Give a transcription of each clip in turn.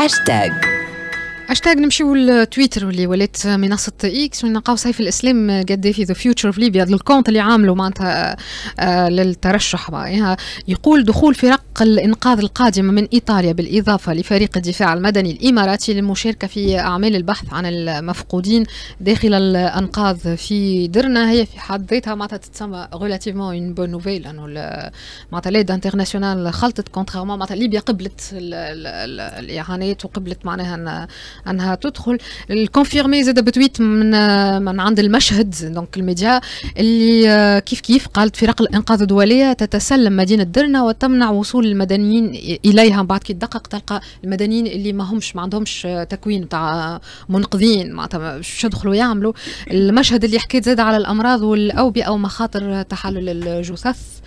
هاشتاج هاشتاج نمشيو لتويتر واللي ولات منصه اكس ونلقاو سيف الاسلام في ذا فيوتشر اوف ليبيا الكونت اللي عامله معناتها آه، للترشح يقول دخول فرق الإنقاذ القادمة من إيطاليا بالإضافة لفريق الدفاع المدني الإماراتي للمشاركة في أعمال البحث عن المفقودين داخل الأنقاذ في درنا هي في حد ذاتها معناتها تتسمى غولاتيفمون اون بون نوفيل أنه معناتها ليد انترناسيونال خلطت كونترامون معناتها ليبيا قبلت الإعانات وقبلت معناها أنها تدخل الكونفيرمي زاد بتويت من من عند المشهد دونك الميديا اللي كيف كيف قالت فرق الإنقاذ الدولية تتسلم مدينة درنا وتمنع وصول المدنيين اليها من بعد كي تدقق تلقى المدنيين اللي ما همش ما عندهمش تكوين تاع منقذين معناتها باش يدخلوا يعملوا المشهد اللي حكيت زاد على الامراض والاوبئه ومخاطر تحلل الجثث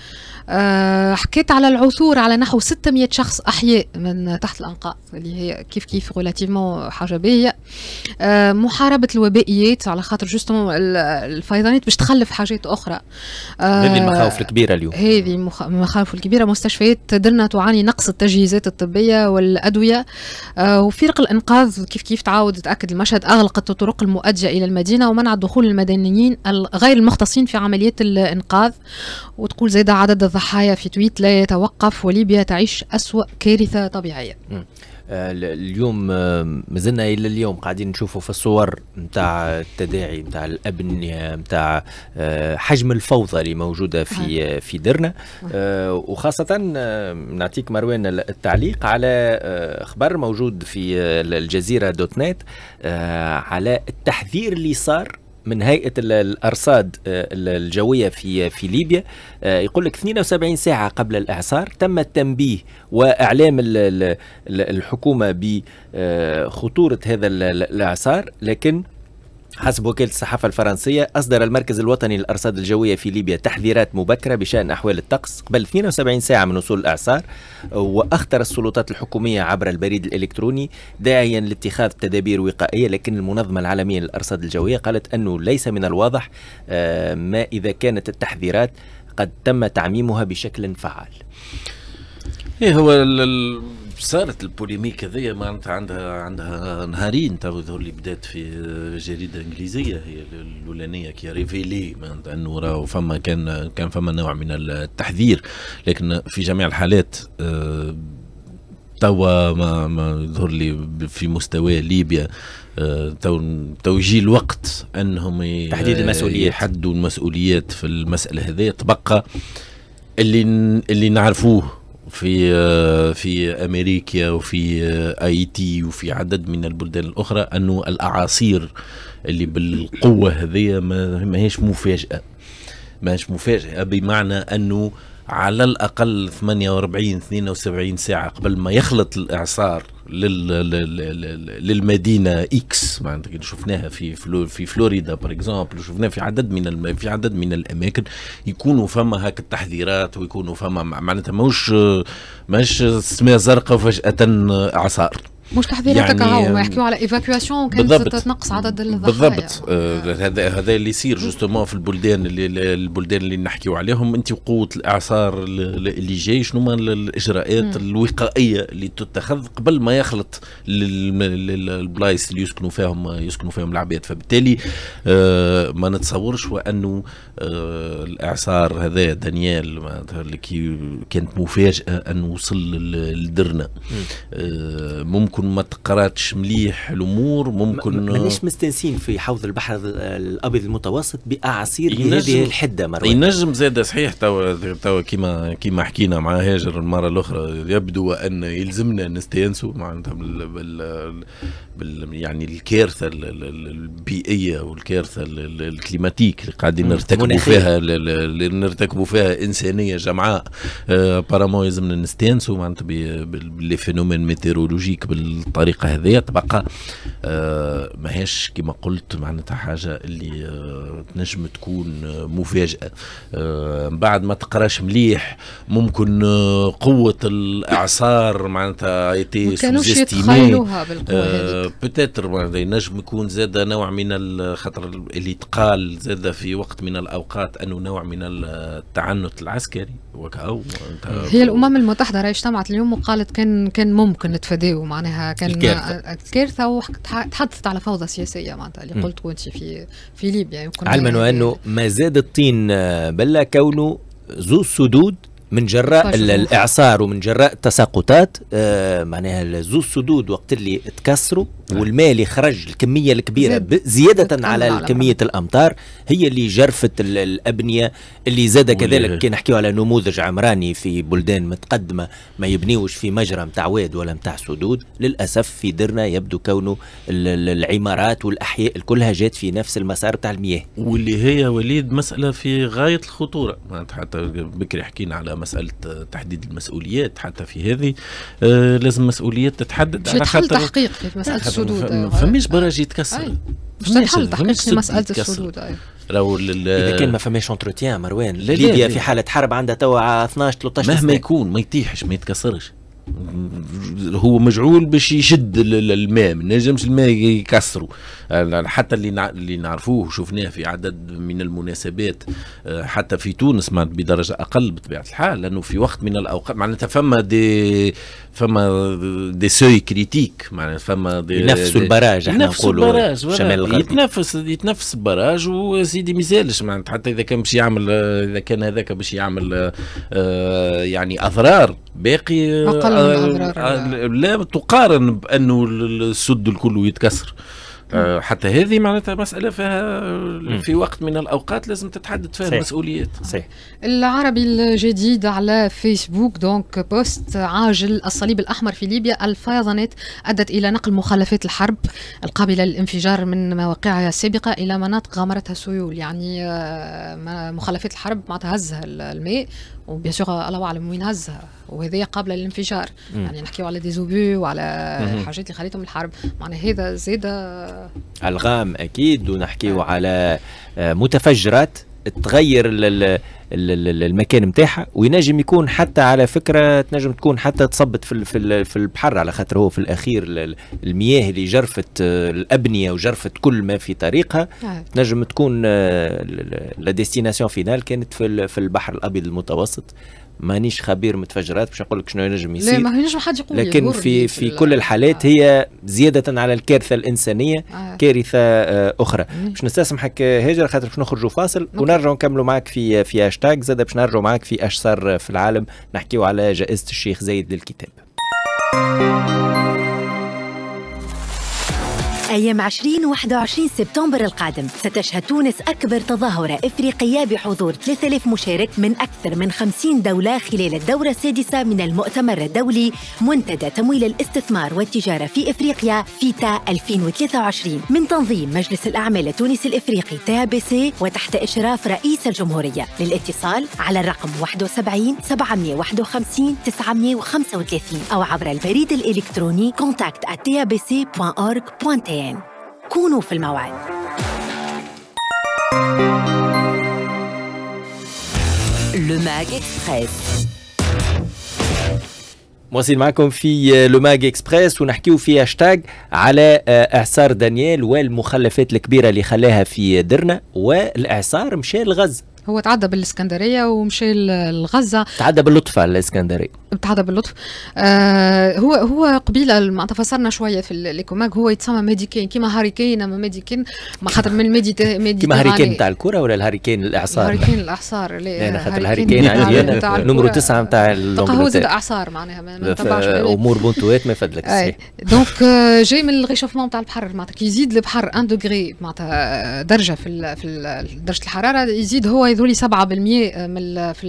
آه، حكيت على العثور على نحو 600 شخص احياء من تحت الانقاض اللي هي كيف كيف ريلاتيفمون حاجه باهيه محاربه الوبائيات على خاطر جوستومون الفيضانات باش تخلف حاجات اخرى آه، هذه المخاوف الكبيره اليوم هذه المخاوف الكبيره مستشفيات درنا تعاني نقص التجهيزات الطبيه والادويه آه، وفرق الانقاذ كيف كيف تعاود تاكد المشهد اغلقت الطرق المؤديه الى المدينه ومنع دخول المدنيين غير المختصين في عمليات الانقاذ وتقول زيد عدد الضحايا في تويت لا يتوقف وليبيا تعيش أسوأ كارثة طبيعية آه، اليوم آه، مازلنا الى اليوم قاعدين نشوفوا في الصور نتاع التداعي نتاع الابنيه نتاع آه، حجم الفوضى اللي موجوده في نعم. في درنا نعم. وخاصه نعطيك مروان التعليق على خبر موجود في الجزيره دوت نت على التحذير اللي صار من هيئه الارصاد آه، الجويه في في ليبيا آه، يقول لك 72 ساعه قبل الاعصار تم التنبيه واعلام الحكومه بخطوره هذا الاعصار لكن حسب وكالة الصحافة الفرنسية أصدر المركز الوطني للأرصاد الجوية في ليبيا تحذيرات مبكرة بشأن أحوال الطقس قبل 72 ساعة من وصول الأعصار وأخطر السلطات الحكومية عبر البريد الإلكتروني داعيا لاتخاذ تدابير وقائية لكن المنظمة العالمية للأرصاد الجوية قالت أنه ليس من الواضح آه، ما إذا كانت التحذيرات قد تم تعميمها بشكل فعال. ايه هو صارت البوليميك هذيا معناتها عندها عندها نهارين تو ظهر لي بدات في جريده انجليزيه هي الاولانيه كي ريفيلي معناتها انه راهو فما كان كان فما نوع من التحذير لكن في جميع الحالات آه، توا ما, ما يظهر لي في مستوى ليبيا آه، تو الوقت انهم تحديد المسؤوليات يحدوا المسؤوليات في المساله هذه تبقى اللي اللي نعرفوه في آه، في امريكا وفي آه، ايتي وفي عدد من البلدان الاخرى انه الاعاصير اللي بالقوه هذه ما هيش مفاجاه ماهيش مفاجاه بمعنى انه على الاقل 48 72 ساعه قبل ما يخلط الاعصار لل... لل... للمدينه اكس معناتها شفناها في فلو... في فلوريدا بار اكزومبل شفناها في عدد من الم... في عدد من الاماكن يكونوا فما هاك التحذيرات ويكونوا فما معناتها ماهوش ماهوش السماء زرقاء فجاه اعصار مش تحضير يعني هكا ما يحكيو على ايفاكواسيون كانت تنقص عدد الضحايا بالضبط آه، آه. هذا هذا اللي يصير جوستومون في البلدان اللي البلدان اللي نحكيو عليهم انت قوه الاعصار اللي جاي شنو هما الاجراءات الوقائيه اللي تتخذ قبل ما يخلط البلايص اللي يسكنوا فيهم يسكنوا فيهم العباد فبالتالي آه، ما نتصورش وانه الاعصار هذا دانيال اللي كانت مفاجاه انه وصل لدرنا ممكن ممكن ما تقراتش مليح الامور ممكن مانيش مستانسين في حوض البحر الابيض المتوسط باعاصير بهذه الحده مره ينجم زاد صحيح توا توا كيما كيما حكينا مع هاجر المره الاخرى يبدو ان يلزمنا نستانسوا معناتها بال, بال, بال يعني الكارثه البيئيه والكارثه الكليماتيك اللي قاعدين نرتكبوا فيها اللي نرتكبوا فيها انسانيه جمعاء ابارامون آه، يلزمنا نستانسوا معناتها بالفينومين ميتيرولوجيك بال الطريقه هذه تبقى آه ماهيش كما قلت معناتها حاجه اللي آه تنجم تكون آه، مفاجاه آه بعد ما تقراش مليح ممكن آه قوه الاعصار معناتها ايتي سوزيستيمي بتاتر آه، معناتها ينجم يكون زاد نوع من الخطر اللي تقال زاد في وقت من الاوقات انه نوع من التعنت العسكري وكأو هي الامم المتحده راهي اجتمعت اليوم وقالت كان كان ممكن نتفاداو معناها معناها كان كارثة الكارثة وتحدثت على فوضى سياسيه معناتها اللي قلت وانت في في ليبيا علما وانه ما زاد الطين آه، بلا كونه زوز سدود من جراء الاعصار ومن جراء التساقطات آه، معناها زو السدود وقت اللي تكسروا نعم. والماء اللي خرج الكميه الكبيره زيادة, على كميه الامطار هي اللي جرفت الابنيه اللي زاد كذلك كي نحكيو على نموذج عمراني في بلدان متقدمه ما يبنيوش في مجرى نتاع واد ولا نتاع سدود للاسف في درنا يبدو كونه العمارات والاحياء كلها جات في نفس المسار نتاع المياه واللي هي وليد مساله في غايه الخطوره حتى بكري حكينا على مساله آه، تحديد المسؤوليات حتى في هذه آه، لازم مسؤوليات تتحدد على خاطر تحقيق في مساله السدود آه. فماش براج يتكسر فماش تتحل تحقيق في مساله السدود راهو اذا كان ما فماش اونتروتيان مروان ليبيا في حاله حرب عندها توا 12 13 مهما يكون ما يطيحش ما يتكسرش هو مجعول باش يشد الماء ما نجمش الماء يكسروا حتى اللي اللي نعرفوه وشفناه في عدد من المناسبات آه، حتى في تونس ما بدرجه اقل بطبيعه الحال لانه في وقت من الاوقات معناتها فما دي فما دي سوي كريتيك معناتها فما دي ينفسوا البراج احنا نقولوا شمال الغرب يتنفس يتنفس البراج وسيدي مازالش معناتها حتى اذا كان باش يعمل اذا كان هذاك باش يعمل آه، يعني اضرار باقي آه، أقل أه، أه، أه، لا تقارن بانه السد الكل يتكسر آه، حتى هذه معناتها مسألة فيها في وقت من الأوقات لازم تتحدد فيها المسؤوليات صحيح. العربي الجديد على فيسبوك دونك بوست عاجل الصليب الأحمر في ليبيا الفيضانات أدت إلى نقل مخلفات الحرب القابلة للانفجار من مواقعها السابقة إلى مناطق غمرتها السيول يعني آه، مخلفات الحرب معناتها هزها الماء وبيان سور الله اعلم وين هزها وهذه قابله للانفجار يعني نحكيو على ديزوبي وعلى الحاجات اللي خليتهم الحرب معناها هذا زاد الغام اكيد ونحكيو على آه، متفجرات تغير المكان نتاعها وينجم يكون حتى على فكره تنجم تكون حتى تصبت في في البحر على خاطر هو في الاخير المياه اللي جرفت آه، الابنيه وجرفت كل ما في طريقها نعم. تنجم تكون آه، لا ديستيناسيون فينال كانت في البحر الابيض المتوسط مانيش خبير متفجرات باش نقول لك شنو ينجم يصير لا ما ينجم حد يقول لكن في في كل الحالات آه. هي زياده على الكارثه الانسانيه آه. كارثه آه، اخرى باش نستسمحك هاجر خاطر باش نخرجوا فاصل ونرجعوا نكملوا معك في في هاشتاج زاد باش نرجعوا معك في اش صار في العالم نحكيو على جائزه الشيخ زايد للكتاب أيام 20 21 سبتمبر القادم ستشهد تونس أكبر تظاهرة إفريقية بحضور 3000 مشارك من أكثر من 50 دولة خلال الدورة السادسة من المؤتمر الدولي منتدى تمويل الاستثمار والتجارة في إفريقيا فيتا 2023 من تنظيم مجلس الأعمال التونسي الإفريقي تابسي وتحت إشراف رئيس الجمهورية للاتصال على الرقم 71 751 935 أو عبر البريد الإلكتروني contact contact@tabc.org.tn أيام كونوا في الموعد لو اكسبريس مواصل معكم في لوماج اكسبريس ونحكيو في هاشتاج على آه، اعصار دانيال والمخلفات الكبيره اللي خلاها في درنا والاعصار مشى لغزه هو تعدى بالاسكندريه ومشى لغزه تعدى باللطفه الاسكندريه بتعدى باللطف آه هو هو قبيله ما تفسرنا شويه في ليكوماك هو يتسمى ميديكين كيما هاريكين اما ميديكين ما خاطر من ميدي ميديكين كيما هاريكين يعني. تاع الكره ولا الهاريكين الاعصار هاريكين الاعصار لا انا خاطر الهاريكين عندي انا نمرو تسعه نتاع هو زاد اعصار معناها ما نتبعش امور بونتوات ما يفدلك صحيح دونك آه، جاي من الغيشوفمون تاع البحر معناتها كي يزيد البحر 1 دوغري معناتها آه، درجه في درجه الحراره يزيد هو يذولي 7% آه، من في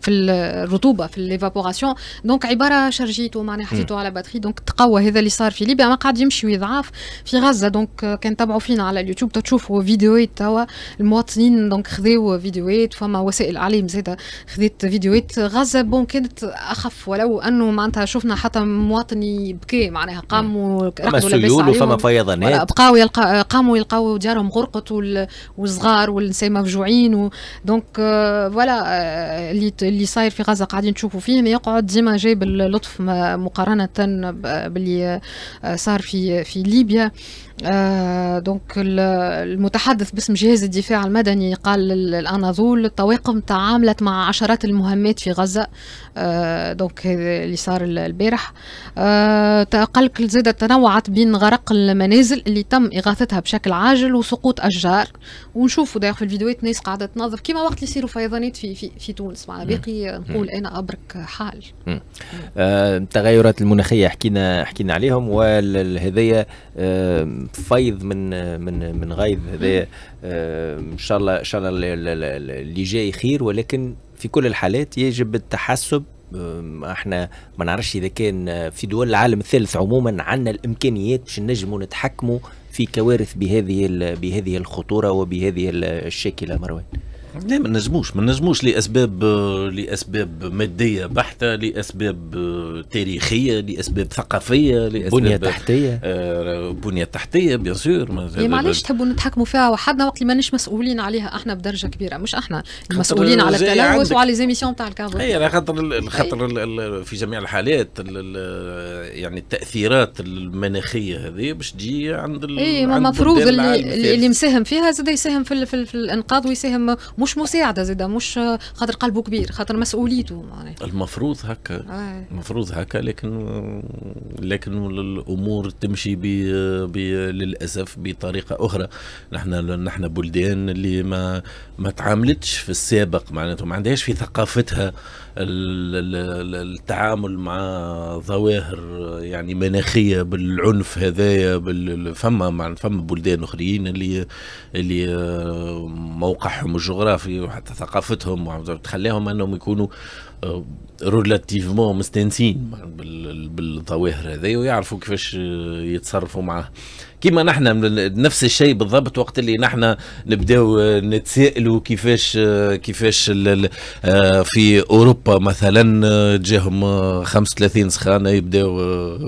في الرطوبه في ليفابوراسيون دونك عباره شارجيتو معناها حطيتو على باتري دونك تقوى هذا اللي صار في ليبيا ما قاعد يمشي ويضعف في غزه دونك كان تبعوا فينا على اليوتيوب تشوفوا فيديوهات توا المواطنين دونك خذوا فيديوهات فما وسائل اعلام زاده خذيت فيديوهات غزه بون كانت اخف ولو انه معناتها شفنا حتى مواطني بكى معناها قاموا ورقدوا لبس عليهم فما فيضانات بقاو يلقا قاموا يلقاو ديارهم غرقت والصغار والنساء مفجوعين دونك فوالا آه، آه، اللي اللي صاير في غزه قاعدين نشوفوا فيه ما يقعد ديما جايب اللطف مقارنه باللي آه، صار في في ليبيا آه، دونك المتحدث باسم جهاز الدفاع المدني قال الاناضول الطواقم تعاملت مع عشرات المهمات في غزه آه، دونك اللي صار البارح آه، قال قال زاد تنوعت بين غرق المنازل اللي تم اغاثتها بشكل عاجل وسقوط اشجار ونشوفوا داخل في الفيديوهات ناس قاعده تنظف كيما وقت اللي يصيروا فيضانات في في, في تونس معنا باقي نقول انا ابرك حال التغيرات المناخيه حكينا حكينا عليهم وهذايا فيض من من من غيظ هذا آه، ان شاء الله ان شاء الله اللي جاي خير ولكن في كل الحالات يجب التحسب آه، احنا ما نعرفش اذا كان في دول العالم الثالث عموما عندنا الامكانيات باش نجموا نتحكموا في كوارث بهذه بهذه الخطوره وبهذه الشاكله مروان لا ما نجموش ما نجموش لاسباب لاسباب ماديه بحته لاسباب تاريخيه لاسباب ثقافيه لاسباب بنيه تحتيه آه، بنيه تحتيه بيان سور معليش تحبوا نتحكموا فيها وحدنا وقت اللي مانيش مسؤولين عليها احنا بدرجه كبيره مش احنا المسؤولين على التلوث وعلى ليزيميسيون تاع الكهرباء إيه، اي خاطر خاطر في جميع الحالات يعني التاثيرات المناخيه هذه باش تجي عند اي المفروض اللي, اللي مساهم فيها زاد يساهم في, في, في الانقاذ ويساهم مش مساعده زاده مش خاطر قلبه كبير خاطر مسؤوليته معناها المفروض هكا آه. المفروض هكا لكن لكن الامور تمشي بي بي للاسف بطريقه اخرى نحن نحن بلدان اللي ما ما تعاملتش في السابق معناته ما عندهاش في ثقافتها آه. التعامل مع ظواهر يعني مناخيه بالعنف هذايا فما مع فما بلدان اخرين اللي اللي آه، موقعهم الجغرافي وحتى ثقافتهم تخليهم انهم يكونوا آه، رولاتيفمون مستانسين بالظواهر هذه ويعرفوا كيفاش آه، يتصرفوا معاه كيما نحن نفس الشيء بالضبط وقت اللي نحن نبداو آه، نتسائلوا كيفاش كيفاش في اوروبا مثلا جاهم 35 سخانه يبداو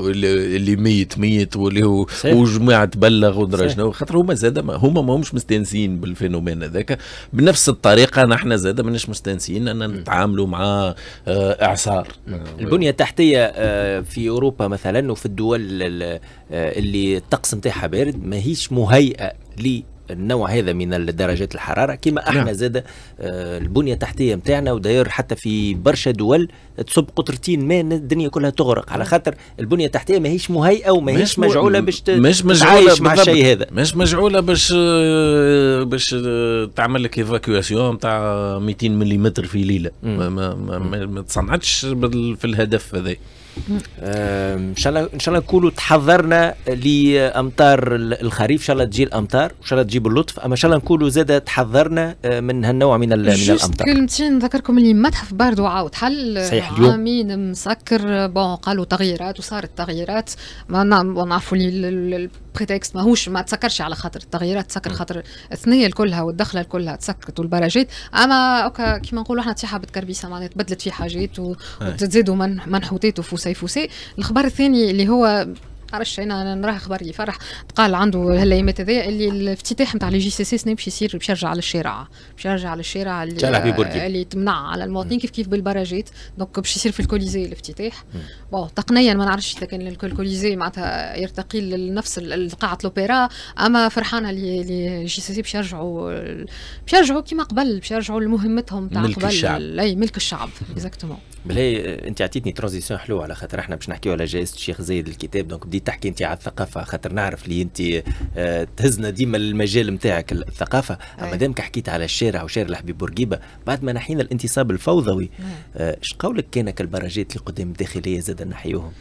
اللي ميت ميت واللي وجماعه تبلغ ودرجنا خاطر هما زاد هما ماهمش مستانسين بالفينومين هذاك بنفس الطريقه نحن زاد ماناش مستانسين ان نتعاملوا مع آه، اعصار نعم. البنيه التحتيه آه، في اوروبا مثلا وفي الدول آه، اللي الطقس نتاعها بارد ماهيش مهيئه النوع هذا من درجات الحراره كما نعم. احنا نعم. زاد آه، البنيه التحتيه نتاعنا وداير حتى في برشا دول تصب قطرتين ماء الدنيا كلها تغرق على خاطر البنيه التحتيه ماهيش مهيئه وماهيش مجعوله باش مش مجعوله مع الشيء هذا مش مجعوله باش آه، باش آه، تعمل لك ايفاكيواسيون نتاع 200 ملم في ليله ما, ما, ما, ما تصنعتش في الهدف هذا ان شاء الله ان شاء الله نكونوا تحضرنا لامطار الخريف ان شاء الله تجي الامطار وان شاء الله تجيب اللطف اما ان شاء الله نكونوا زاد تحضرنا آه، من هالنوع من من الامطار كلمتين نذكركم اللي متحف برد وعاود حل صحيح اليوم عامين مسكر آه، بون قالوا تغييرات وصارت تغييرات ما نعم، نعرفوا اللي بريتكست ماهوش ما تسكرش على خاطر التغييرات تسكر خاطر الثنيه الكلها والدخله الكلها تسكرت والبراجيت اما اوكي كيما نقولوا احنا تفيحه بتكربيسه معناتها تبدلت في حاجات وتزيدوا منحوتات وفوسي فوسي الخبر الثاني اللي هو حرش انا نراه خبر فرح تقال عنده هالايامات هذايا اللي الافتتاح نتاع لي جي سي سي سنه باش يصير باش يرجع للشارع باش يرجع للشارع اللي, اللي تمنع على المواطنين كيف كيف بالبراجيت دونك باش يصير في الكوليزي الافتتاح بون تقنيا ما نعرفش اذا كان الكوليزي معناتها يرتقي لنفس قاعه الاوبرا اما فرحانه لي جي سي سي باش يرجعوا باش يرجعوا كيما قبل باش يرجعوا لمهمتهم تاع قبل ملك الشعب اي ملك الشعب اكزاكتومون بالهي آه، انت عطيتني ترانزيسيون حلوه على خاطر احنا باش نحكيو على جائزه الشيخ زايد الكتاب دونك بديت تحكي انت على الثقافه خاطر نعرف اللي انت آه، تهزنا ديما المجال نتاعك الثقافه اما دامك حكيت على الشارع وشارع الحبيب بورقيبه بعد ما نحينا الانتصاب الفوضوي نعم. آه، اش قولك كانك البراجات اللي قدام الداخليه زاد نحيوهم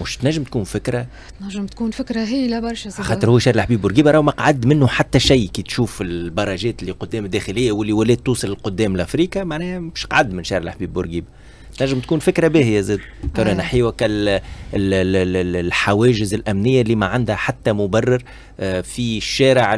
مش تنجم تكون فكره تنجم تكون فكره هي برشا خاطر هو شارع الحبيب بورقيبه راهو ما قعد منه حتى شيء كي تشوف البراجات اللي قدام الداخليه واللي ولات توصل قدام لافريكا معناها مش قعد من شارع الحبيب بورقيبه تنجم تكون فكره باهيه زاد ترى آه. نحيوها الحواجز الامنيه اللي ما عندها حتى مبرر آه، في الشارع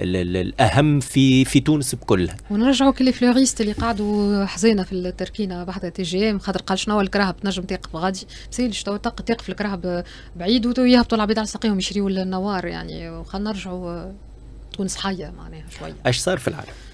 الاهم في في تونس بكلها ونرجعوا كل فلوريست اللي قعدوا حزينه في التركينه بعد تي جي ام خاطر قال شنو الكراهب تنجم تقف غادي مسيلش شنو تقف الكراهب بعيد ويهبطوا العباد على ساقيهم يشريوا النوار يعني وخلنا نرجعوا آه، تونس حيه معناها شويه اش صار في العالم